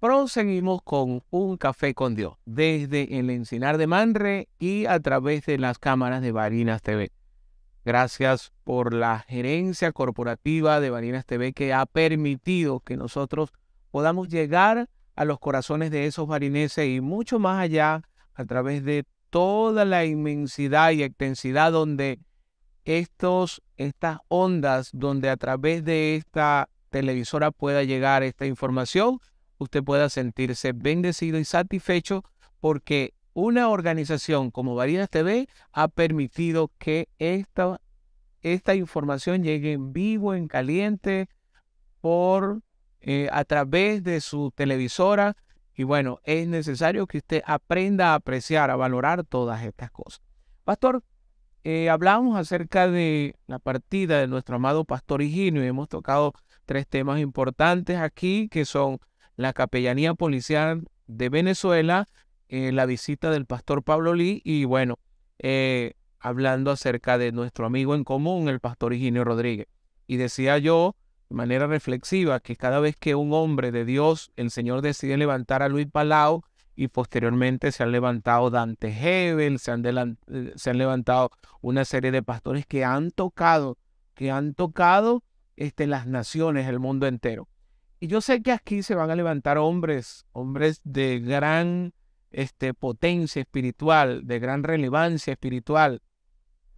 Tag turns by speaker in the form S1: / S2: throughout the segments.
S1: Proseguimos con Un Café con Dios desde el Encinar de Manre y a través de las cámaras de Barinas TV. Gracias por la gerencia corporativa de Barinas TV que ha permitido que nosotros podamos llegar a los corazones de esos varineses y mucho más allá a través de toda la inmensidad y extensidad donde estos, estas ondas, donde a través de esta televisora pueda llegar esta información usted pueda sentirse bendecido y satisfecho porque una organización como Varinas TV ha permitido que esta, esta información llegue en vivo, en caliente, por, eh, a través de su televisora. Y bueno, es necesario que usted aprenda a apreciar, a valorar todas estas cosas. Pastor, eh, hablamos acerca de la partida de nuestro amado Pastor Higinio y hemos tocado tres temas importantes aquí que son la capellanía policial de Venezuela, eh, la visita del pastor Pablo Lee y bueno, eh, hablando acerca de nuestro amigo en común, el pastor Higinio Rodríguez. Y decía yo, de manera reflexiva, que cada vez que un hombre de Dios, el Señor decide levantar a Luis Palau, y posteriormente se han levantado Dante Hebel, se han, eh, se han levantado una serie de pastores que han tocado, que han tocado este, las naciones, el mundo entero. Y yo sé que aquí se van a levantar hombres, hombres de gran este, potencia espiritual, de gran relevancia espiritual.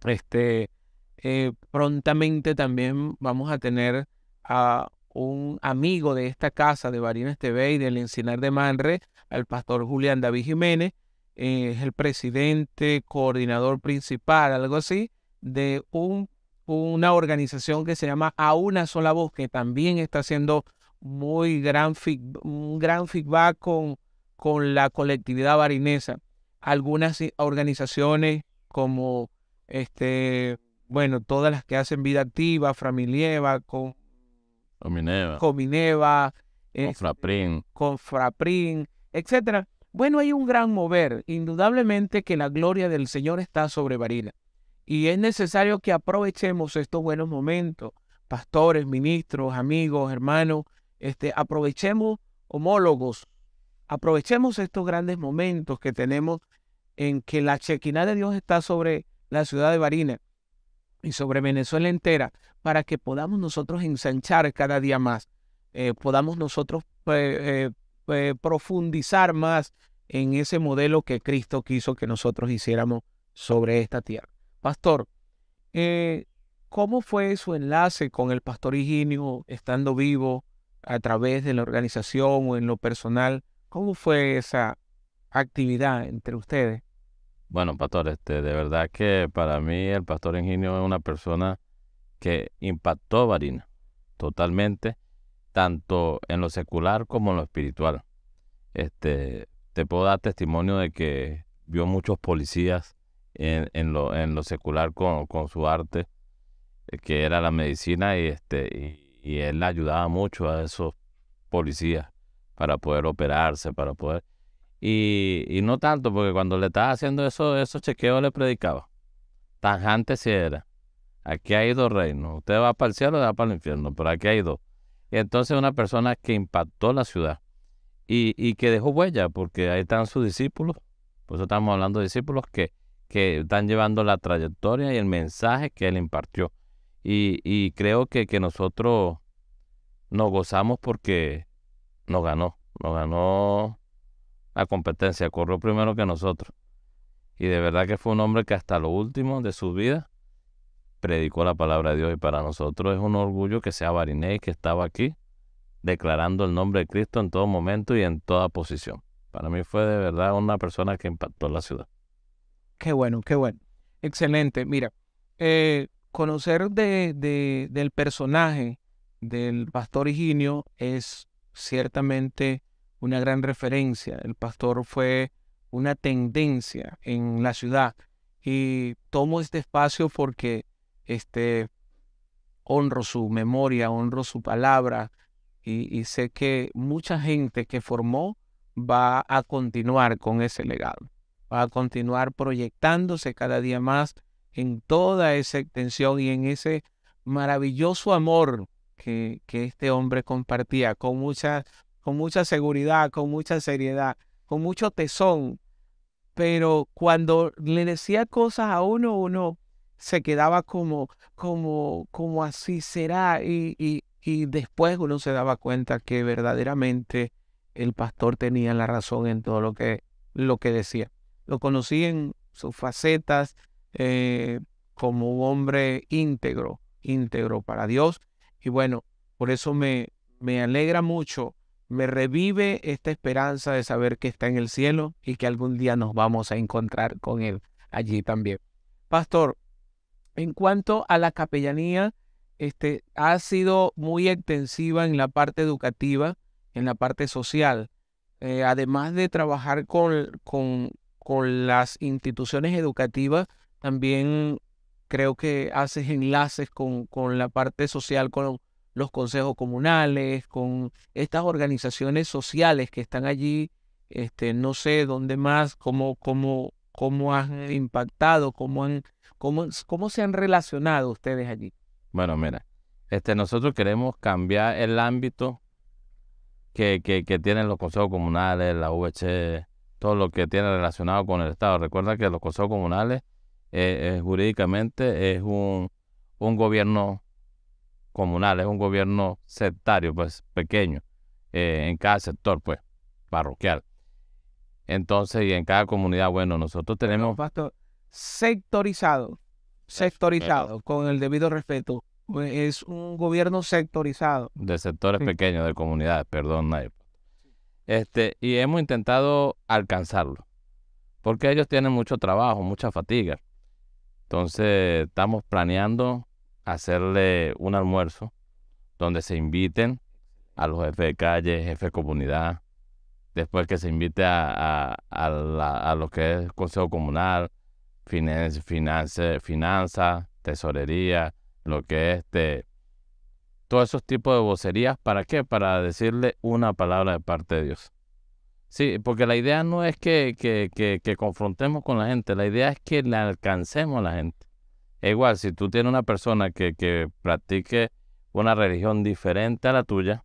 S1: Este, eh, prontamente también vamos a tener a un amigo de esta casa de Barinas TV y del Encinar de Manre, al pastor Julián David Jiménez, eh, es el presidente, coordinador principal, algo así, de un, una organización que se llama A Una Sola Voz, que también está haciendo muy gran, un gran feedback con, con la colectividad varinesa. Algunas organizaciones como, este, bueno, todas las que hacen vida activa, Framilieva, con,
S2: Comineva,
S1: Comineva con este,
S2: Fraprin,
S1: con Fraprin, etcétera. Bueno, hay un gran mover. Indudablemente que la gloria del Señor está sobre Varina. Y es necesario que aprovechemos estos buenos momentos, pastores, ministros, amigos, hermanos, este, aprovechemos homólogos, aprovechemos estos grandes momentos que tenemos en que la chequina de Dios está sobre la ciudad de Barina y sobre Venezuela entera, para que podamos nosotros ensanchar cada día más, eh, podamos nosotros eh, eh, profundizar más en ese modelo que Cristo quiso que nosotros hiciéramos sobre esta tierra. Pastor, ¿cómo fue su enlace con el pastor Higinio estando vivo? a través de la organización o en lo personal. ¿Cómo fue esa actividad entre ustedes?
S2: Bueno, pastor, este, de verdad que para mí el pastor Ingenio es una persona que impactó Barina totalmente, tanto en lo secular como en lo espiritual. Este, te puedo dar testimonio de que vio muchos policías en, lo, en lo secular con, con su arte, eh, que era la medicina, y, este, y él ayudaba mucho a esos policías para poder operarse, para poder... Y, y no tanto, porque cuando le estaba haciendo eso, esos chequeos le predicaba. Tajante si era. Aquí hay dos reinos. Usted va para el cielo o va para el infierno, pero aquí hay dos. Y entonces una persona que impactó la ciudad y, que dejó huella, porque ahí están sus discípulos. Por eso estamos hablando de discípulos que, que están llevando la trayectoria y el mensaje que él impartió. Y, y creo que, nosotros nos gozamos porque nos ganó, nos ganó la competencia, corrió primero que nosotros. Y de verdad que fue un hombre que hasta lo último de su vida predicó la palabra de Dios. Y para nosotros es un orgullo que sea bariney que estaba aquí, declarando el nombre de Cristo en todo momento y en toda posición. Para mí fue de verdad una persona que impactó la ciudad.
S1: Qué bueno, qué bueno. Excelente. Mira, eh, conocer del personaje del pastor Higinio es ciertamente una gran referencia. El pastor fue una tendencia en la ciudad y tomo este espacio porque este, honro su memoria, honro su palabra y sé que mucha gente que formó va a continuar con ese legado, va a continuar proyectándose cada día más en toda esa extensión y en ese maravilloso amor que, este hombre compartía con mucha, con mucha seguridad, con mucha seriedad, con mucho tesón. Pero cuando le decía cosas a uno, uno se quedaba como, como, como así será. Y, después uno se daba cuenta que verdaderamente el pastor tenía la razón en todo lo que, lo que decía. Lo conocí en sus facetas, eh, como un hombre íntegro, íntegro para Dios. Y bueno, por eso me, me alegra mucho, me revive esta esperanza de saber que está en el cielo y que algún día nos vamos a encontrar con Él allí también. Pastor, en cuanto a la capellanía, este, ha sido muy extensiva en la parte educativa, en la parte social. Eh, además de trabajar con, con las instituciones educativas, también creo que haces enlaces con, con la parte social, con los consejos comunales, con estas organizaciones sociales que están allí. Este, no sé dónde más, cómo, cómo, cómo han impactado, cómo, cómo, se han relacionado ustedes allí.
S2: Bueno, mira, este, nosotros queremos cambiar el ámbito que, que, tienen los consejos comunales, la UH, todo lo que tiene relacionado con el Estado. Recuerda que los consejos comunales eh, eh, jurídicamente es un, un, gobierno comunal, es un gobierno sectario, pues pequeño, eh, en cada sector, pues, parroquial. Entonces, y en cada comunidad, bueno, nosotros tenemos... Pastor,
S1: sectorizado, sectorizado, con el debido respeto. Es un gobierno sectorizado.
S2: De sectores pequeños, de comunidades, perdón, Este, y hemos intentado alcanzarlo, porque ellos tienen mucho trabajo, mucha fatiga. Entonces estamos planeando hacerle un almuerzo donde se inviten a los jefes de calle, jefes de comunidad, después que se invite a, lo que es consejo comunal, finanzas, finanza, tesorería, lo que es este, todos esos tipos de vocerías, ¿para qué? Para decirle una palabra de parte de Dios. Sí, porque la idea no es que, que, que, confrontemos con la gente, la idea es que le alcancemos a la gente. Igual, si tú tienes una persona que, que practique una religión diferente a la tuya,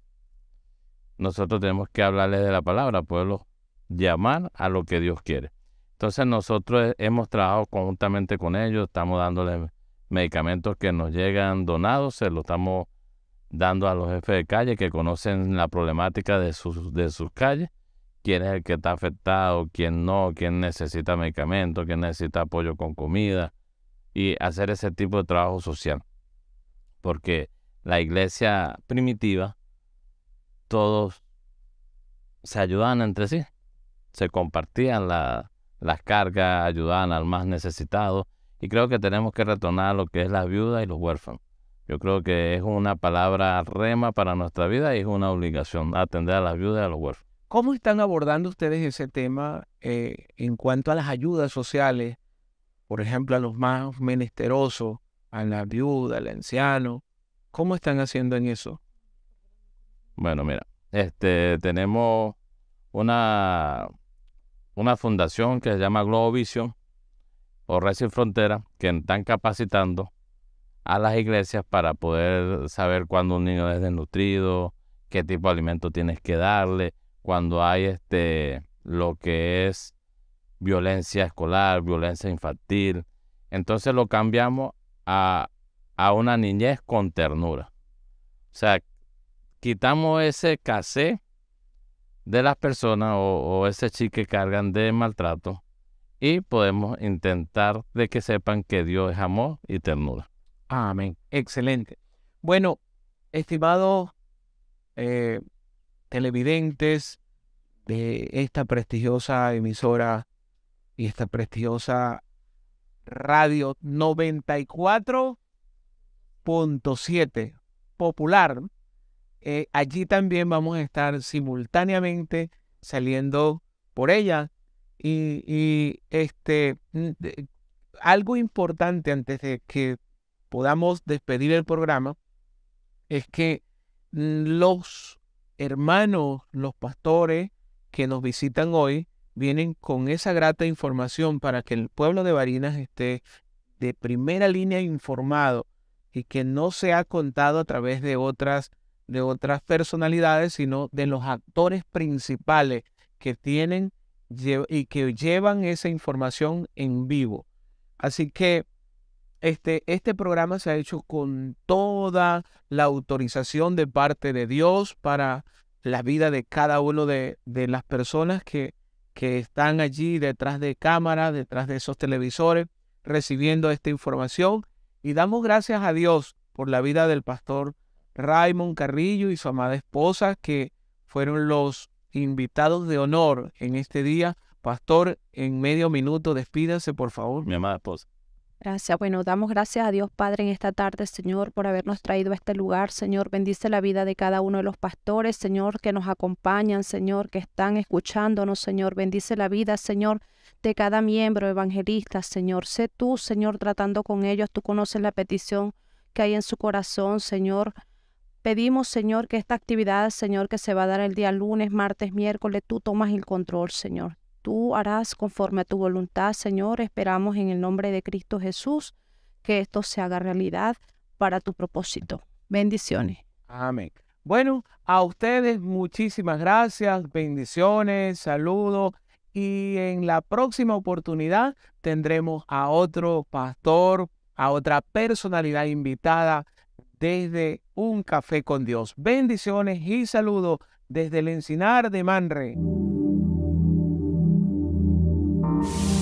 S2: nosotros tenemos que hablarles de la palabra, poderlos llamar a lo que Dios quiere. Entonces nosotros hemos trabajado conjuntamente con ellos, estamos dándoles medicamentos que nos llegan donados, se los estamos dando a los jefes de calle que conocen la problemática de sus, de sus calles quién es el que está afectado, quién no, quién necesita medicamento, quién necesita apoyo con comida y hacer ese tipo de trabajo social. Porque la iglesia primitiva, todos se ayudaban entre sí, se compartían las cargas, ayudaban al más necesitado y creo que tenemos que retornar a lo que es la viuda y los huérfanos. Yo creo que es una palabra rema para nuestra vida y es una obligación atender a las viudas y a los huérfanos.
S1: ¿Cómo están abordando ustedes ese tema eh, en cuanto a las ayudas sociales, por ejemplo, a los más menesterosos, a la viuda, al anciano? ¿Cómo están haciendo en eso?
S2: Bueno, mira, este, tenemos una, una fundación que se llama Globovisión o Red Frontera, que están capacitando a las iglesias para poder saber cuándo un niño es desnutrido, qué tipo de alimento tienes que darle, cuando hay este, lo que es violencia escolar, violencia infantil. Entonces lo cambiamos a, a una niñez con ternura. O sea, quitamos ese casé de las personas o, ese chique que cargan de maltrato y podemos intentar de que sepan que Dios es amor y ternura. Amén. Excelente. Bueno, estimado
S1: eh, televidentes de esta prestigiosa emisora y esta prestigiosa radio 94.7 popular. Eh, allí también vamos a estar simultáneamente saliendo por ella. Y, y este, mm, algo importante antes de que podamos despedir el programa es que mm, los hermanos, los pastores que nos visitan hoy, vienen con esa grata información para que el pueblo de Barinas esté de primera línea informado y que no se ha contado a través de otras, de otras personalidades, sino de los actores principales que tienen y que llevan esa información en vivo. Así que este, este, programa se ha hecho con toda la autorización de parte de Dios para la vida de cada uno de, las personas que, que están allí detrás de cámaras, detrás de esos televisores, recibiendo esta información. Y damos gracias a Dios por la vida del pastor Raymond Carrillo y su amada esposa, que fueron los invitados de honor en este día. Pastor, en medio minuto, despídase, por favor. Mi amada esposa.
S2: Gracias. Bueno, damos
S1: gracias a Dios Padre en esta tarde, Señor, por habernos traído a este lugar. Señor, bendice la vida de cada uno de los pastores, Señor, que nos acompañan, Señor, que están escuchándonos, Señor. Bendice la vida, Señor, de cada miembro evangelista, Señor. Sé tú, Señor, tratando con ellos. Tú conoces la petición que hay en su corazón, Señor. Pedimos, Señor, que esta actividad, Señor, que se va a dar el día lunes, martes, miércoles, tú tomas el control, Señor tú harás conforme a tu voluntad, Señor. Esperamos en el nombre de Cristo Jesús que esto se haga realidad para tu propósito. Bendiciones. Amén. Bueno, a ustedes muchísimas gracias, bendiciones, saludos y en la próxima oportunidad tendremos a otro pastor, a otra personalidad invitada desde Un Café con Dios. Bendiciones y saludos desde el Encinar de Manre. Thank you.